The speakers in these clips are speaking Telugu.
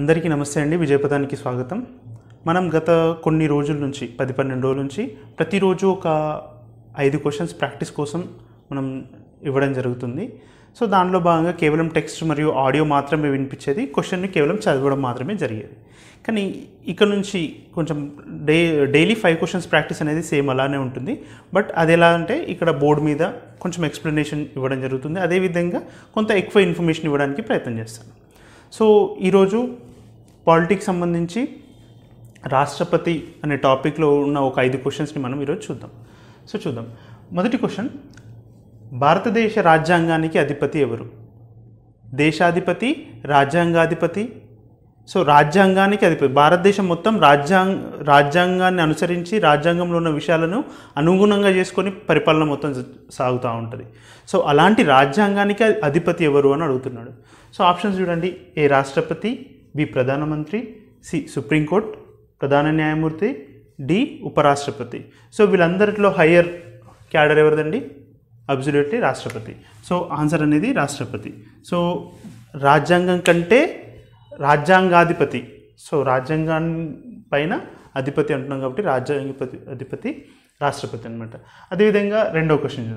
అందరికీ నమస్తే అండి విజయపదానికి స్వాగతం మనం గత కొన్ని రోజుల నుంచి పది పన్నెండు రోజుల నుంచి ప్రతిరోజు ఒక ఐదు క్వశ్చన్స్ ప్రాక్టీస్ కోసం మనం ఇవ్వడం జరుగుతుంది సో దానిలో భాగంగా కేవలం టెక్స్ట్ మరియు ఆడియో మాత్రమే వినిపించేది క్వశ్చన్ని కేవలం చదవడం మాత్రమే జరిగేది కానీ ఇక్కడ నుంచి కొంచెం day daily five questions practice అనేది సేమ్ అలానే ఉంటుంది బట్ అది ఎలా అంటే ఇక్కడ బోర్డు మీద కొంచెం ఎక్స్ప్లెనేషన్ ఇవ్వడం జరుగుతుంది అదేవిధంగా కొంత ఎక్కువ ఇన్ఫర్మేషన్ ఇవ్వడానికి ప్రయత్నం చేస్తాను సో ఈరోజు పాలిటిక్స్ సంబంధించి రాష్ట్రపతి అనే టాపిక్లో ఉన్న ఒక ఐదు క్వశ్చన్స్ని మనం ఈరోజు చూద్దాం సో చూద్దాం మొదటి క్వశ్చన్ భారతదేశ రాజ్యాంగానికి అధిపతి ఎవరు దేశాధిపతి రాజ్యాంగాధిపతి సో రాజ్యాంగానికి అది భారతదేశం మొత్తం రాజ్యాంగ రాజ్యాంగాన్ని అనుసరించి రాజ్యాంగంలో ఉన్న విషయాలను అనుగుణంగా చేసుకొని పరిపాలన మొత్తం సాగుతూ ఉంటుంది సో అలాంటి రాజ్యాంగానికి అధిపతి ఎవరు అని అడుగుతున్నాడు సో ఆప్షన్స్ చూడండి ఏ రాష్ట్రపతి బి ప్రధానమంత్రి సి సుప్రీంకోర్టు ప్రధాన న్యాయమూర్తి డి ఉపరాష్ట్రపతి సో వీళ్ళందరిలో హయ్యర్ క్యాడర్ ఎవరిదండి అబ్జల్యూట్లీ రాష్ట్రపతి సో ఆన్సర్ అనేది రాష్ట్రపతి సో రాజ్యాంగం కంటే రాజ్యాంగాధిపతి సో రాజ్యాంగం పైన అధిపతి అంటున్నాం కాబట్టి రాజ్యాంగపతి అధిపతి రాష్ట్రపతి అనమాట అదేవిధంగా రెండవ క్వశ్చన్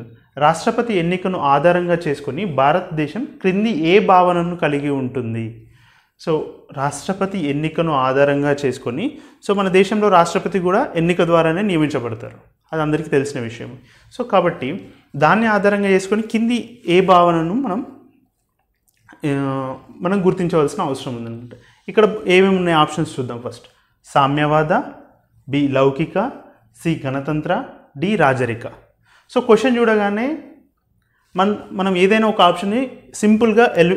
రాష్ట్రపతి ఎన్నికను ఆధారంగా చేసుకొని భారతదేశం క్రింది ఏ భావనను కలిగి ఉంటుంది సో రాష్ట్రపతి ఎన్నికను ఆధారంగా చేసుకొని సో మన దేశంలో రాష్ట్రపతి కూడా ఎన్నిక ద్వారానే నియమించబడతారు అది అందరికీ తెలిసిన విషయం సో కాబట్టి దాన్ని ఆధారంగా చేసుకొని కింది ఏ భావనను మనం మనం గుర్తించవలసిన అవసరం ఉందన్నమాట ఇక్కడ ఏమేమి ఉన్నాయి ఆప్షన్స్ చూద్దాం ఫస్ట్ సామ్యవాద బి లౌకిక సి గణతంత్ర డి రాజరిక సో క్వశ్చన్ చూడగానే మన మనం ఏదైనా ఒక ఆప్షన్ని సింపుల్గా ఎలి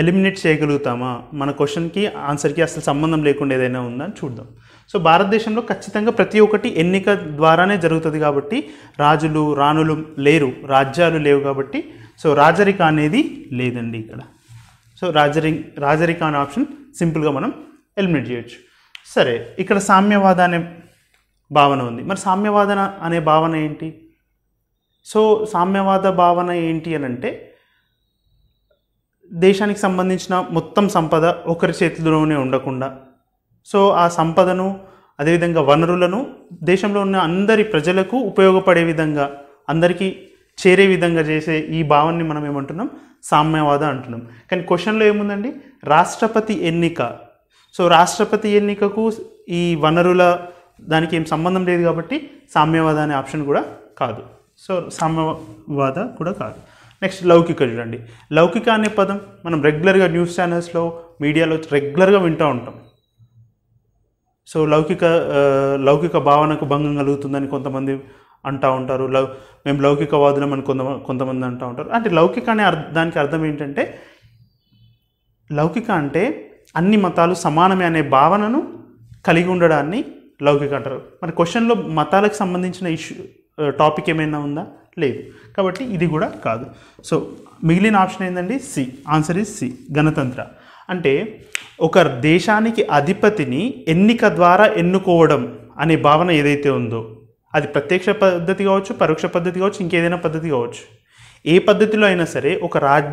ఎలిమినేట్ చేయగలుగుతామా మన క్వశ్చన్కి ఆన్సర్కి అసలు సంబంధం లేకుండా ఏదైనా ఉందా అని చూద్దాం సో భారతదేశంలో ఖచ్చితంగా ప్రతి ఒక్కటి ఎన్నిక ద్వారానే జరుగుతుంది కాబట్టి రాజులు రాణులు లేరు రాజ్యాలు లేవు కాబట్టి సో రాజరిక అనేది లేదండి ఇక్కడ సో రాజరి రాజరిక అనే ఆప్షన్ సింపుల్గా మనం ఎలిమినేట్ చేయొచ్చు సరే ఇక్కడ సామ్యవాద అనే భావన ఉంది మరి సామ్యవాదన అనే భావన ఏంటి సో సామ్యవాద భావన ఏంటి అని అంటే దేశానికి సంబంధించిన మొత్తం సంపద ఒకరి చేతిలోనే ఉండకుండా సో ఆ సంపదను అదేవిధంగా వనరులను దేశంలో ఉన్న అందరి ప్రజలకు ఉపయోగపడే విధంగా అందరికీ చేరే విధంగా చేసే ఈ భావాన్ని మనం ఏమంటున్నాం సామ్యవాద అంటున్నాం కానీ క్వశ్చన్లో ఏముందండి రాష్ట్రపతి ఎన్నిక సో రాష్ట్రపతి ఎన్నికకు ఈ వనరుల దానికి ఏం సంబంధం లేదు కాబట్టి సామ్యవాద అనే ఆప్షన్ కూడా కాదు సో సామ్యవాద కూడా కాదు నెక్స్ట్ లౌకిక చూడండి లౌకిక అనే పదం మనం రెగ్యులర్గా న్యూస్ ఛానల్స్లో మీడియాలో రెగ్యులర్గా వింటూ ఉంటాం సో లౌకిక లౌకిక భావనకు భంగం కలుగుతుందని కొంతమంది అంటూ ఉంటారు లౌ మేము లౌకికవాదులం అని కొంత కొంతమంది అంటూ ఉంటారు అంటే లౌకిక అనే దానికి అర్థం ఏంటంటే లౌకిక అంటే అన్ని మతాలు సమానమే అనే భావనను కలిగి ఉండడాన్ని లౌకిక అంటారు మరి క్వశ్చన్లో మతాలకు సంబంధించిన ఇష్యూ టాపిక్ ఏమైనా ఉందా లేదు కాబట్టి ఇది కూడా కాదు సో మిగిలిన ఆప్షన్ ఏంటండి సి ఆన్సర్ ఇస్ సి గణతంత్ర అంటే ఒక దేశానికి అధిపతిని ఎన్నిక ద్వారా ఎన్నుకోవడం అనే భావన ఏదైతే ఉందో అది ప్రత్యక్ష పద్ధతి కావచ్చు పరోక్ష పద్ధతి కావచ్చు ఇంకేదైనా పద్ధతి కావచ్చు ఏ పద్ధతిలో అయినా సరే ఒక రాజ్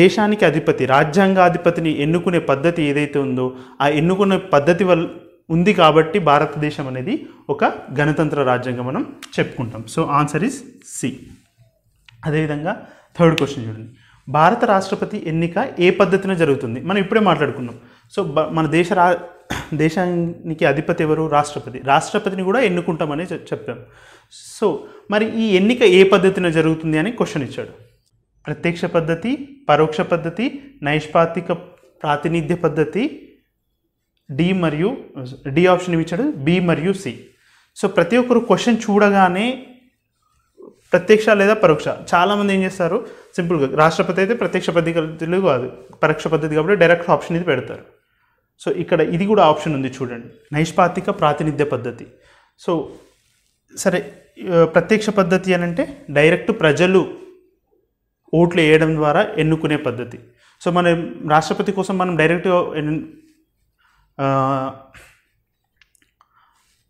దేశానికి అధిపతి రాజ్యాంగాధిపతిని ఎన్నుకునే పద్ధతి ఏదైతే ఉందో ఆ ఎన్నుకునే పద్ధతి వల్ల ఉంది కాబట్టి భారతదేశం అనేది ఒక గణతంత్ర రాజ్యంగా మనం చెప్పుకుంటాం సో ఆన్సర్ ఇస్ సి అదేవిధంగా థర్డ్ క్వశ్చన్ చూడండి భారత రాష్ట్రపతి ఎన్నిక ఏ పద్ధతిన జరుగుతుంది మనం ఇప్పుడే మాట్లాడుకున్నాం సో మన దేశ రా దేశానికి అధిపతి ఎవరు రాష్ట్రపతి రాష్ట్రపతిని కూడా ఎన్నుకుంటామని చెప్పాం సో మరి ఈ ఎన్నిక ఏ పద్ధతిన జరుగుతుంది అని క్వశ్చన్ ఇచ్చాడు ప్రత్యక్ష పద్ధతి పరోక్ష పద్ధతి నైష్పాతిక ప్రాతినిధ్య పద్ధతి డి మరియు డి ఆప్షన్ ఇచ్చాడు బి మరియు సి సో ప్రతి ఒక్కరు క్వశ్చన్ చూడగానే ప్రత్యక్ష లేదా పరోక్ష చాలామంది ఏం చేస్తారు సింపుల్గా రాష్ట్రపతి అయితే ప్రత్యక్ష పద్ధతి కాదు పరోక్ష పద్ధతి కాబట్టి డైరెక్ట్ ఆప్షన్ ఇది పెడతారు సో ఇక్కడ ఇది కూడా ఆప్షన్ ఉంది చూడండి నైష్పాతిక ప్రాతినిధ్య పద్ధతి సో సరే ప్రత్యక్ష పద్ధతి అని అంటే డైరెక్ట్ ప్రజలు ఓట్లు వేయడం ద్వారా ఎన్నుకునే పద్ధతి సో మనం రాష్ట్రపతి కోసం మనం డైరెక్ట్గా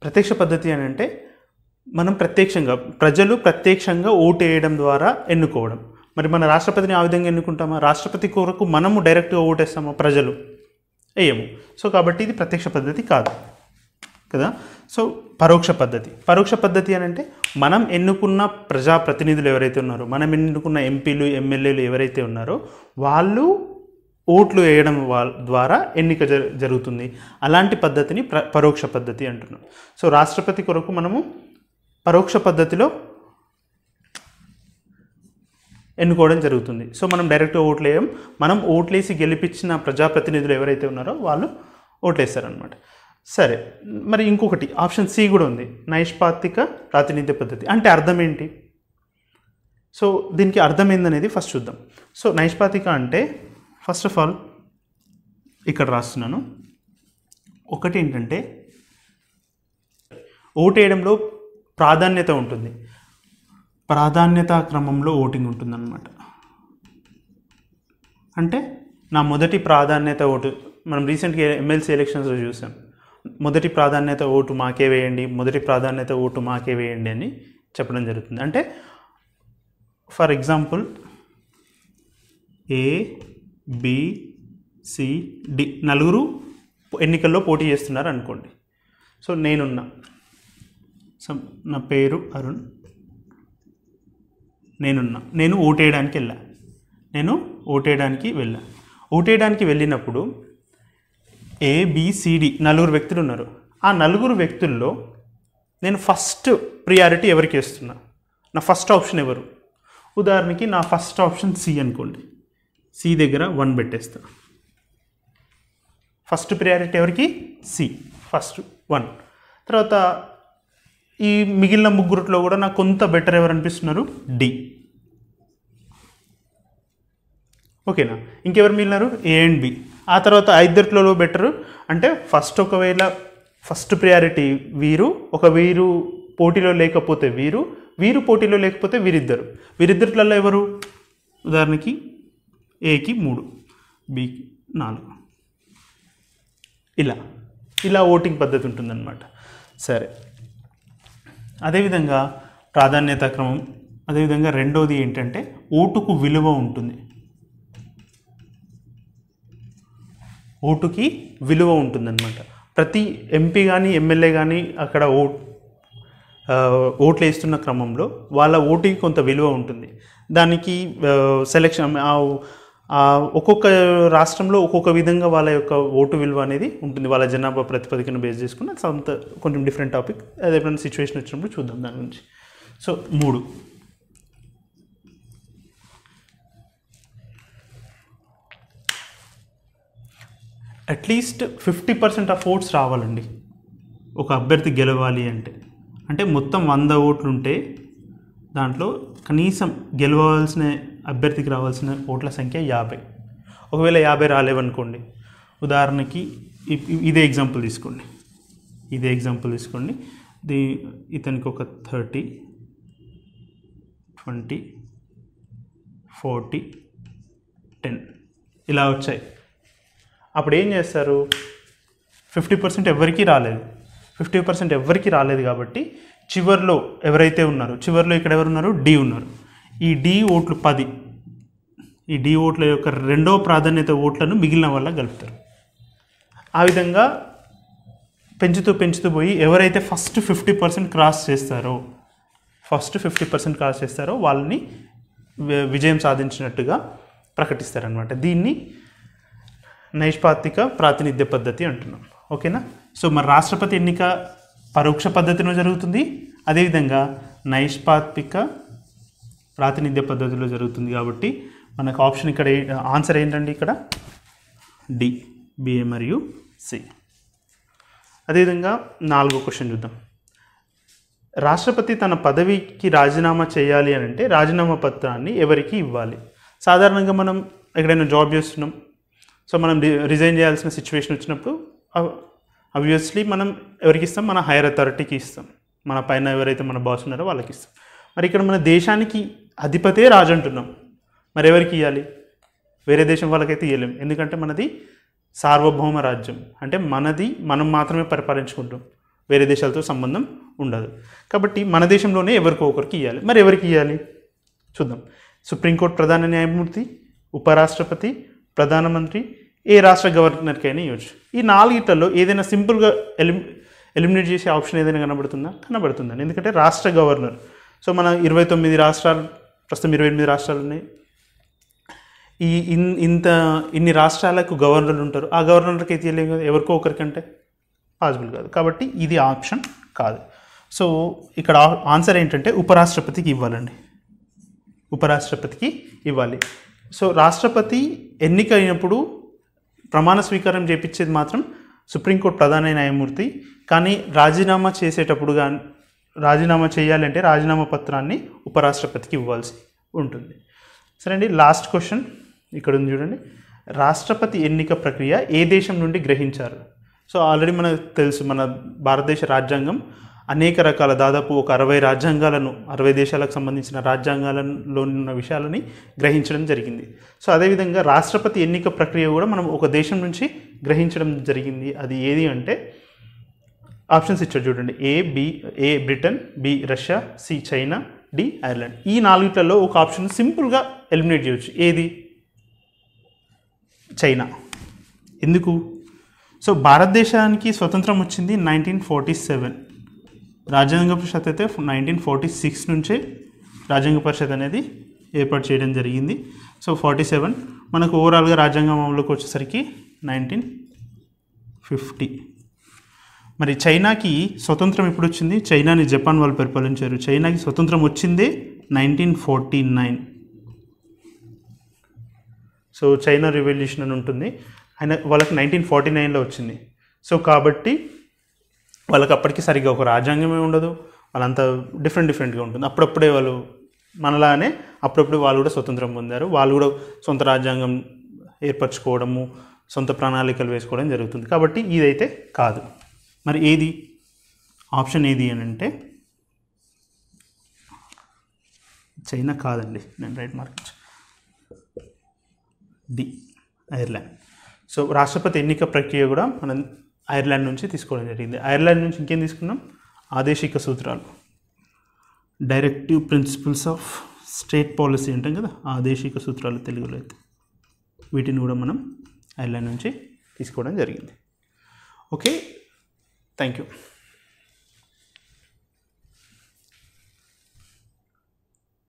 ప్రత్యక్ష పద్ధతి అని అంటే మనం ప్రత్యక్షంగా ప్రజలు ప్రత్యక్షంగా ఓటు వేయడం ద్వారా ఎన్నుకోవడం మరి మన రాష్ట్రపతిని ఆ విధంగా ఎన్నుకుంటామా రాష్ట్రపతి కొరకు మనము డైరెక్ట్గా ఓటేస్తామా ప్రజలు వేయము సో కాబట్టి ఇది ప్రత్యక్ష పద్ధతి కాదు కదా సో పరోక్ష పద్ధతి పరోక్ష పద్ధతి అని అంటే మనం ఎన్నుకున్న ప్రజాప్రతినిధులు ఎవరైతే ఉన్నారో మనం ఎన్నుకున్న ఎంపీలు ఎమ్మెల్యేలు ఎవరైతే ఉన్నారో వాళ్ళు ఓట్లు వేయడం ద్వారా ఎన్నిక జరుగుతుంది అలాంటి పద్ధతిని పరోక్ష పద్ధతి అంటున్నాం సో రాష్ట్రపతి కొరకు మనము పరోక్ష పద్ధతిలో ఎన్నుకోవడం జరుగుతుంది సో మనం డైరెక్ట్గా ఓట్లేయం మనం ఓట్లేసి గెలిపించిన ప్రజాప్రతినిధులు ఎవరైతే ఉన్నారో వాళ్ళు ఓట్లేస్తారనమాట సరే మరి ఇంకొకటి ఆప్షన్ సి కూడా ఉంది నైష్పాతిక ప్రాతినిధ్య పద్ధతి అంటే అర్థం ఏంటి సో దీనికి అర్థం ఏందనేది ఫస్ట్ చూద్దాం సో నైష్పాతిక అంటే ఫస్ట్ ఆఫ్ ఆల్ ఇక్కడ రాస్తున్నాను ఒకటి ఏంటంటే ఓటేయడంలో ప్రాధాన్యత ఉంటుంది ప్రాధాన్యతా క్రమంలో ఓటింగ్ ఉంటుందన్నమాట అంటే నా మొదటి ప్రాధాన్యత ఓటు మనం రీసెంట్గా ఎమ్మెల్సీ ఎలక్షన్స్లో చూసాం మొదటి ప్రాధాన్యత ఓటు మాకే వేయండి మొదటి ప్రాధాన్యత ఓటు మాకే వేయండి అని చెప్పడం జరుగుతుంది అంటే ఫర్ ఎగ్జాంపుల్ ఏ బిసిడి నలుగురు ఎన్నికల్లో పోటీ చేస్తున్నారు అనుకోండి సో నేనున్నా సో నా పేరు అరుణ్ నేనున్నా నేను ఓటేయడానికి వెళ్ళా నేను ఓటేయడానికి వెళ్ళా ఓటేయడానికి వెళ్ళినప్పుడు ఏబిసిడి నలుగురు వ్యక్తులు ఉన్నారు ఆ నలుగురు వ్యక్తుల్లో నేను ఫస్ట్ ప్రియారిటీ ఎవరికి ఇస్తున్నా నా ఫస్ట్ ఆప్షన్ ఎవరు ఉదాహరణకి నా ఫస్ట్ ఆప్షన్ సి అనుకోండి సి దగ్గర వన్ పెట్టేస్తా ఫస్ట్ ప్రియారిటీ ఎవరికి సి ఫస్ట్ వన్ తర్వాత ఈ మిగిలిన ముగ్గురులో కూడా నాకు కొంత బెటర్ ఎవరు అనిపిస్తున్నారు డి ఓకేనా ఇంకెవరు మిగిలినారు ఏ అండ్ బి ఆ తర్వాత ఐదుట్లో బెటరు అంటే ఫస్ట్ ఒకవేళ ఫస్ట్ ప్రియారిటీ వీరు ఒక వీరు పోటీలో లేకపోతే వీరు వీరు పోటీలో లేకపోతే వీరిద్దరు వీరిద్దరిలో ఎవరు ఉదాహరణకి ఏకి మూడు బికి నాలుగు ఇలా ఇలా ఓటింగ్ పద్ధతి ఉంటుందన్నమాట సరే అదేవిధంగా ప్రాధాన్యత క్రమం అదేవిధంగా రెండోది ఏంటంటే ఓటుకు విలువ ఉంటుంది ఓటుకి విలువ ఉంటుందన్నమాట ప్రతి ఎంపీ కానీ ఎమ్మెల్యే కానీ అక్కడ ఓ ఓట్లు వేస్తున్న క్రమంలో వాళ్ళ ఓటుకి కొంత విలువ ఉంటుంది దానికి సెలక్షన్ ఒక్కొక్క రాష్ట్రంలో ఒక్కొక్క విధంగా వాళ్ళ యొక్క ఓటు విలువ అనేది ఉంటుంది వాళ్ళ జనాభా ప్రాతిపదికన బేస్ చేసుకున్న సొంత కొంచెం డిఫరెంట్ టాపిక్ అది ఎప్పుడైనా సిచ్యువేషన్ వచ్చినప్పుడు చూద్దాం దాని గురించి సో మూడు at least fifty percent of votes రావాలండి ఒక అభ్యర్థి గెలవాలి అంటే అంటే మొత్తం వంద ఓట్లుంటే దాంట్లో కనీసం గెలవాల్సిన అభ్యర్థికి రావాల్సిన ఓట్ల సంఖ్య యాభై ఒకవేళ యాభై రాలేవనుకోండి ఉదాహరణకి ఇదే ఎగ్జాంపుల్ తీసుకోండి ఇదే ఎగ్జాంపుల్ తీసుకోండి దీ ఇతనికి ఒక థర్టీ ట్వంటీ ఫార్టీ టెన్ ఇలా వచ్చాయి అప్పుడు ఏం చేస్తారు ఫిఫ్టీ పర్సెంట్ ఎవరికీ రాలేదు ఫిఫ్టీ పర్సెంట్ ఎవరికి రాలేదు కాబట్టి చివరిలో ఎవరైతే ఉన్నారో చివరిలో ఇక్కడ ఎవరు ఉన్నారు డి ఉన్నారు ఈ డి ఓట్లు పది ఈ డి ఓట్ల యొక్క రెండో ప్రాధాన్యత ఓట్లను మిగిలిన వల్ల గలుపుతారు ఆ విధంగా పెంచుతూ పెంచుతూ పోయి ఎవరైతే ఫస్ట్ ఫిఫ్టీ పర్సెంట్ క్రాస్ చేస్తారో ఫస్ట్ ఫిఫ్టీ పర్సెంట్ క్రాస్ చేస్తారో వాళ్ళని విజయం సాధించినట్టుగా ప్రకటిస్తారనమాట దీన్ని నైష్పాతిక ప్రాతినిధ్య పద్ధతి అంటున్నాం ఓకేనా సో మన రాష్ట్రపతి ఎన్నిక పరోక్ష పద్ధతిలో జరుగుతుంది అదేవిధంగా నైష్పాత్విక ప్రాతినిధ్య పద్ధతిలో జరుగుతుంది కాబట్టి మనకు ఆప్షన్ ఇక్కడ ఆన్సర్ ఏంటండి ఇక్కడ డి బిఏ మరియు సి అదేవిధంగా నాలుగో క్వశ్చన్ చూద్దాం రాష్ట్రపతి తన పదవికి రాజీనామా చేయాలి అని అంటే రాజీనామా పత్రాన్ని ఎవరికి ఇవ్వాలి సాధారణంగా మనం ఎక్కడైనా జాబ్ చేస్తున్నాం సో మనం రిజైన్ చేయాల్సిన సిచ్యువేషన్ వచ్చినప్పుడు అబ్వియస్లీ మనం ఎవరికి ఇస్తాం మన హైయర్ అథారిటీకి ఇస్తాం మన పైన ఎవరైతే మన బాస్ ఉన్నారో వాళ్ళకి ఇస్తాం మరి ఇక్కడ మన దేశానికి అధిపతే రాజు అంటున్నాం మరెవరికి ఇవ్వాలి వేరే దేశం వాళ్ళకైతే ఇవ్వలేం ఎందుకంటే మనది సార్వభౌమ రాజ్యం అంటే మనది మనం మాత్రమే పరిపాలించుకుంటాం వేరే దేశాలతో సంబంధం ఉండదు కాబట్టి మన దేశంలోనే ఎవరికో ఒకరికి ఇవ్వాలి మరి ఎవరికి ఇవ్వాలి చూద్దాం సుప్రీంకోర్టు ప్రధాన న్యాయమూర్తి ఉపరాష్ట్రపతి ప్రధానమంత్రి ఏ రాష్ట్ర గవర్నర్కైనా ఇవ్వచ్చు ఈ నాలుగిట్లలో ఏదైనా సింపుల్గా ఎలిమి ఎలిమినేట్ చేసే ఆప్షన్ ఏదైనా కనబడుతుందా కనబడుతుందండి ఎందుకంటే రాష్ట్ర గవర్నర్ సో మన ఇరవై తొమ్మిది రాష్ట్రాలు ప్రస్తుతం ఇరవై ఎనిమిది రాష్ట్రాలు ఉన్నాయి ఈ ఇన్ ఇంత ఇన్ని రాష్ట్రాలకు గవర్నర్లు ఉంటారు ఆ గవర్నర్లకి అయితే తెలియదు కదా ఎవరికో ఒకరికంటే పాసిబుల్ కాదు కాబట్టి ఇది ఆప్షన్ కాదు సో ఇక్కడ ఆన్సర్ ఏంటంటే ఉపరాష్ట్రపతికి ఇవ్వాలండి ఉపరాష్ట్రపతికి ఇవ్వాలి సో రాష్ట్రపతి ఎన్నిక అయినప్పుడు ప్రమాణ స్వీకారం చేపించేది మాత్రం సుప్రీంకోర్టు ప్రధాన న్యాయమూర్తి కానీ రాజీనామా చేసేటప్పుడు కానీ రాజీనామా చేయాలంటే రాజీనామా పత్రాన్ని ఉపరాష్ట్రపతికి ఇవ్వాల్సి ఉంటుంది సరే అండి లాస్ట్ క్వశ్చన్ ఇక్కడ ఉంది చూడండి రాష్ట్రపతి ఎన్నిక ప్రక్రియ ఏ దేశం నుండి గ్రహించారు సో ఆల్రెడీ మనకు తెలుసు మన భారతదేశ రాజ్యాంగం అనేక రకాల దాదాపు ఒక అరవై రాజ్యాంగాలను అరవై దేశాలకు సంబంధించిన రాజ్యాంగాలలో ఉన్న విషయాలని గ్రహించడం జరిగింది సో అదేవిధంగా రాష్ట్రపతి ఎన్నిక ప్రక్రియ కూడా మనం ఒక దేశం నుంచి గ్రహించడం జరిగింది అది ఏది అంటే ఆప్షన్స్ ఇచ్చాడు చూడండి A B A Britain B Russia C China D Ireland ఈ నాలుగిట్లలో ఒక ఆప్షన్ సింపుల్గా ఎలిమినేట్ చేయొచ్చు ఏది చైనా ఎందుకు సో భారతదేశానికి స్వతంత్రం వచ్చింది నైన్టీన్ ఫార్టీ సెవెన్ రాజ్యాంగ పరిషత్ అయితే నైన్టీన్ ఫార్టీ సిక్స్ నుంచే రాజ్యాంగ పరిషత్ అనేది ఏర్పాటు చేయడం జరిగింది సో ఫార్టీ సెవెన్ మనకు ఓవరాల్గా అమలుకి వచ్చేసరికి నైన్టీన్ ఫిఫ్టీ మరి చైనాకి స్వతంత్రం ఎప్పుడు వచ్చింది చైనాని జపాన్ వాళ్ళు పరిపాలించారు చైనాకి స్వతంత్రం వచ్చింది nineteen forty nine so China revolution అని ఉంటుంది ఆయన వాళ్ళకి నైన్టీన్ ఫార్టీ నైన్లో వచ్చింది సో కాబట్టి వాళ్ళకి అప్పటికి సరిగ్గా ఒక రాజ్యాంగమే ఉండదు వాళ్ళంతా డిఫరెంట్ డిఫరెంట్గా ఉంటుంది అప్పుడప్పుడే వాళ్ళు మనలానే అప్పుడప్పుడు వాళ్ళు కూడా స్వతంత్రం పొందారు వాళ్ళు కూడా సొంత రాజ్యాంగం ఏర్పరచుకోవడము సొంత ప్రణాళికలు వేసుకోవడం జరుగుతుంది కాబట్టి ఇదైతే కాదు మరి ఏది ఆప్షన్ ఏది అని అంటే చైనా కాదండి నేను right mark D Ireland so రాష్ట్రపతి ఎన్నిక ప్రక్రియ కూడా మనం ఐర్లాండ్ నుంచి తీసుకోవడం జరిగింది ఐర్లాండ్ నుంచి ఇంకేం తీసుకున్నాం ఆదేశిక సూత్రాలు directive principles of state policy అంటాం కదా ఆదేశిక సూత్రాలు తెలుగులో అయితే వీటిని కూడా మనం ఐర్లాండ్ నుంచి తీసుకోవడం జరిగింది ఓకే Thank you.